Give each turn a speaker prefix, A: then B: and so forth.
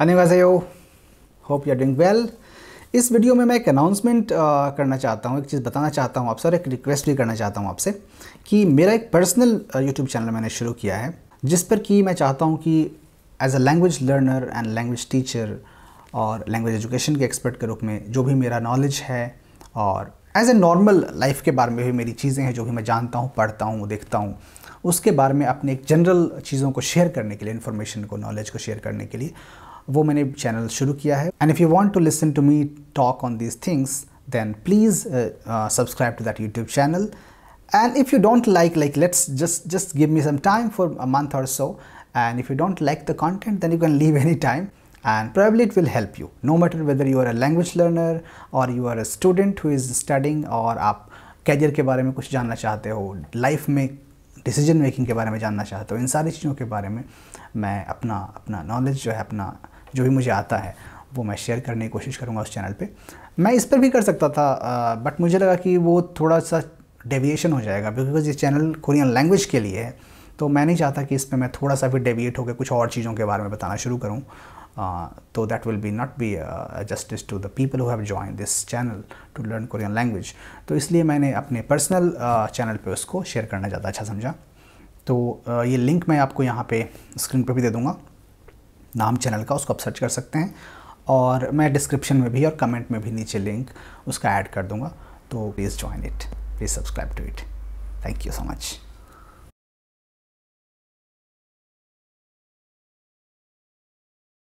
A: अनिवासेयो hope you are doing well इस video में मैं एक अनाउंसमेंट uh, करना चाहता हूँ एक चीज़ बताना चाहता हूँ आपसे और एक रिक्वेस्ट भी करना चाहता हूँ आपसे कि मेरा एक पर्सनल यूट्यूब चैनल मैंने शुरू किया है जिस पर कि मैं चाहता हूँ कि as a language learner and language teacher और लैंग्वेज एजुकेशन के एक्सपर्ट के रूप में जो भी मेरा नॉलेज है और एज ए नॉर्मल लाइफ के बारे में भी मेरी चीज़ें हैं जो भी मैं जानता हूँ पढ़ता हूँ देखता हूँ उसके बारे में अपने एक जनरल चीज़ों को शेयर करने के लिए इन्फॉर्मेशन को नॉलेज को शेयर करने के लिए वो मैंने चैनल शुरू किया है and if you want to listen to me talk on these things then please subscribe to that YouTube channel and if you don't like like let's just just give me some time for a month or so and if you don't like the content then you can leave any time and probably it will help you no matter whether you are a language learner or you are a student who is studying or आप career के बारे में कुछ जानना चाहते हो life में decision making के बारे में जानना चाहते हो इन सारी चीज़ों के बारे में मैं अपना अपना नॉलेज जो है अपना जो भी मुझे आता है वो मैं शेयर करने की कोशिश करूँगा उस चैनल पर मैं इस पर भी कर सकता था बट मुझे लगा कि वो थोड़ा सा डेविएशन हो जाएगा बिकॉज ये चैनल कोरियन लैंग्वेज के लिए है तो मैं नहीं चाहता कि इस पर मैं थोड़ा सा भी डेविएट होकर कुछ और चीज़ों के बारे में बताना शुरू करूँ तो that will be not be justice to the people who have join this channel to learn Korean language तो इसलिए मैंने अपने पर्सनल चैनल पर उसको शेयर करना ज़्यादा अच्छा समझा तो uh, ये लिंक मैं आपको यहाँ पे स्क्रीन पर भी दे दूँगा नाम चैनल का उसको आप सर्च कर सकते हैं और मैं डिस्क्रिप्शन में भी और कमेंट में भी नीचे लिंक उसका ऐड कर दूंगा तो please join it please subscribe to it thank you so much